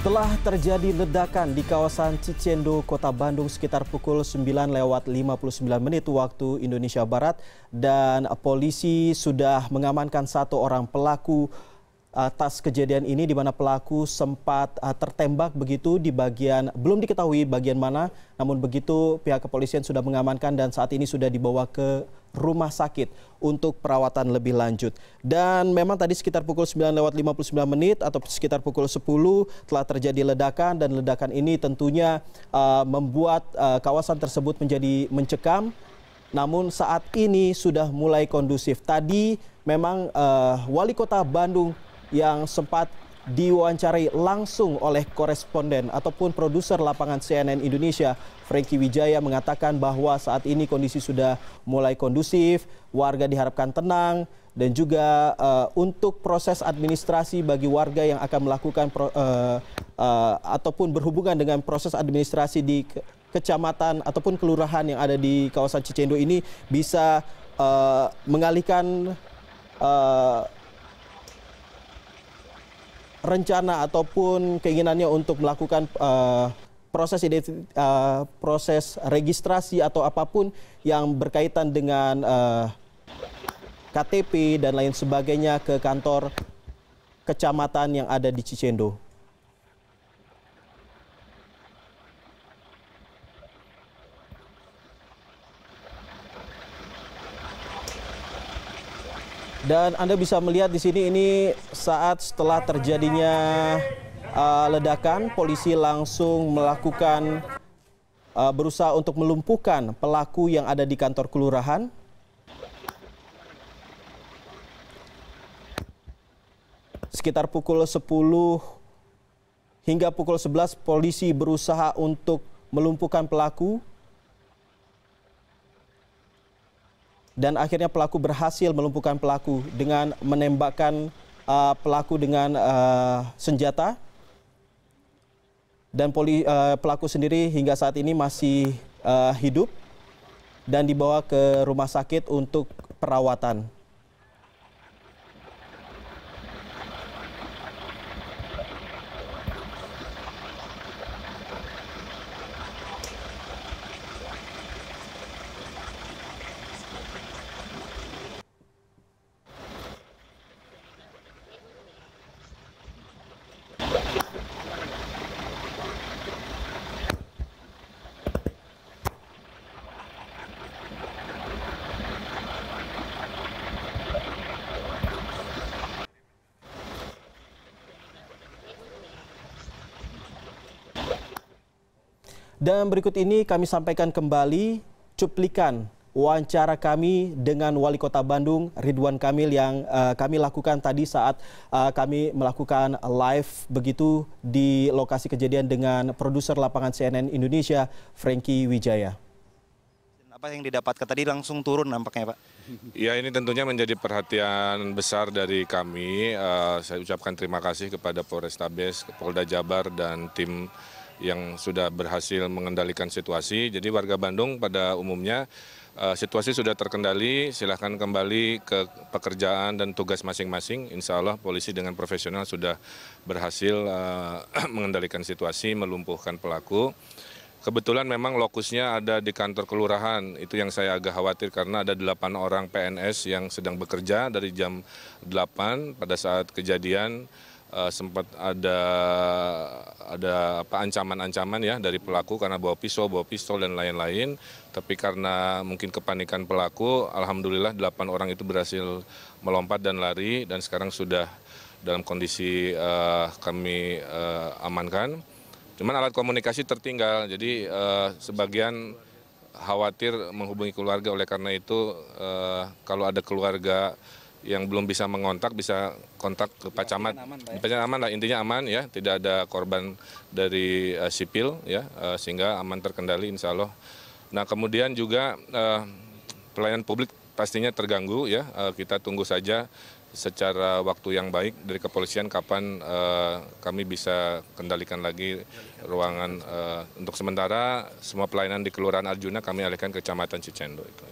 Telah terjadi ledakan di kawasan Cicendo, Kota Bandung sekitar pukul 9 lewat 59 menit waktu Indonesia Barat dan polisi sudah mengamankan satu orang pelaku atas uh, kejadian ini di mana pelaku sempat uh, tertembak begitu di bagian belum diketahui bagian mana namun begitu pihak kepolisian sudah mengamankan dan saat ini sudah dibawa ke rumah sakit untuk perawatan lebih lanjut. Dan memang tadi sekitar pukul 9 lewat 59 menit atau sekitar pukul 10 telah terjadi ledakan dan ledakan ini tentunya uh, membuat uh, kawasan tersebut menjadi mencekam. Namun saat ini sudah mulai kondusif. Tadi memang uh, wali kota Bandung yang sempat diwawancari langsung oleh koresponden ataupun produser lapangan CNN Indonesia, Franky Wijaya mengatakan bahwa saat ini kondisi sudah mulai kondusif, warga diharapkan tenang dan juga uh, untuk proses administrasi bagi warga yang akan melakukan pro, uh, uh, ataupun berhubungan dengan proses administrasi di kecamatan ataupun kelurahan yang ada di kawasan Cicendo ini bisa uh, mengalihkan uh, rencana ataupun keinginannya untuk melakukan uh, proses uh, proses registrasi atau apapun yang berkaitan dengan uh, eh, KTP dan lain sebagainya ke kantor kecamatan yang ada di Cicendo? Dan Anda bisa melihat di sini ini saat setelah terjadinya uh, ledakan, polisi langsung melakukan uh, berusaha untuk melumpuhkan pelaku yang ada di kantor kelurahan. Sekitar pukul 10 hingga pukul 11 polisi berusaha untuk melumpuhkan pelaku dan akhirnya pelaku berhasil melumpuhkan pelaku dengan menembakkan uh, pelaku dengan uh, senjata dan poli, uh, pelaku sendiri hingga saat ini masih uh, hidup dan dibawa ke rumah sakit untuk perawatan. Dan berikut ini kami sampaikan kembali cuplikan wawancara kami dengan Wali Kota Bandung Ridwan Kamil yang uh, kami lakukan tadi saat uh, kami melakukan live begitu di lokasi kejadian dengan produser lapangan CNN Indonesia Frankie Wijaya apa yang didapatkan tadi langsung turun nampaknya Pak? Ya ini tentunya menjadi perhatian besar dari kami. Uh, saya ucapkan terima kasih kepada Polrestabes, Polda Jabar dan tim yang sudah berhasil mengendalikan situasi. Jadi warga Bandung pada umumnya eh, situasi sudah terkendali, silahkan kembali ke pekerjaan dan tugas masing-masing. Insya Allah polisi dengan profesional sudah berhasil eh, mengendalikan situasi, melumpuhkan pelaku. Kebetulan memang lokusnya ada di kantor kelurahan, itu yang saya agak khawatir karena ada 8 orang PNS yang sedang bekerja dari jam 8 pada saat kejadian uh, sempat ada ada apa ancaman-ancaman ya dari pelaku karena bawa pisau, bawa pistol dan lain-lain. Tapi karena mungkin kepanikan pelaku, alhamdulillah delapan orang itu berhasil melompat dan lari dan sekarang sudah dalam kondisi uh, kami uh, amankan. Cuman alat komunikasi tertinggal, jadi uh, sebagian khawatir menghubungi keluarga oleh karena itu uh, kalau ada keluarga yang belum bisa mengontak bisa kontak ke Pak Camat. Intinya aman lah intinya aman ya, tidak ada korban dari uh, sipil ya, uh, sehingga aman terkendali insya Allah. Nah kemudian juga uh, pelayanan publik pastinya terganggu ya, uh, kita tunggu saja secara waktu yang baik dari kepolisian kapan uh, kami bisa kendalikan lagi ruangan uh, untuk sementara semua pelayanan di Kelurahan Arjuna kami alihkan ke Kecamatan Cicendo.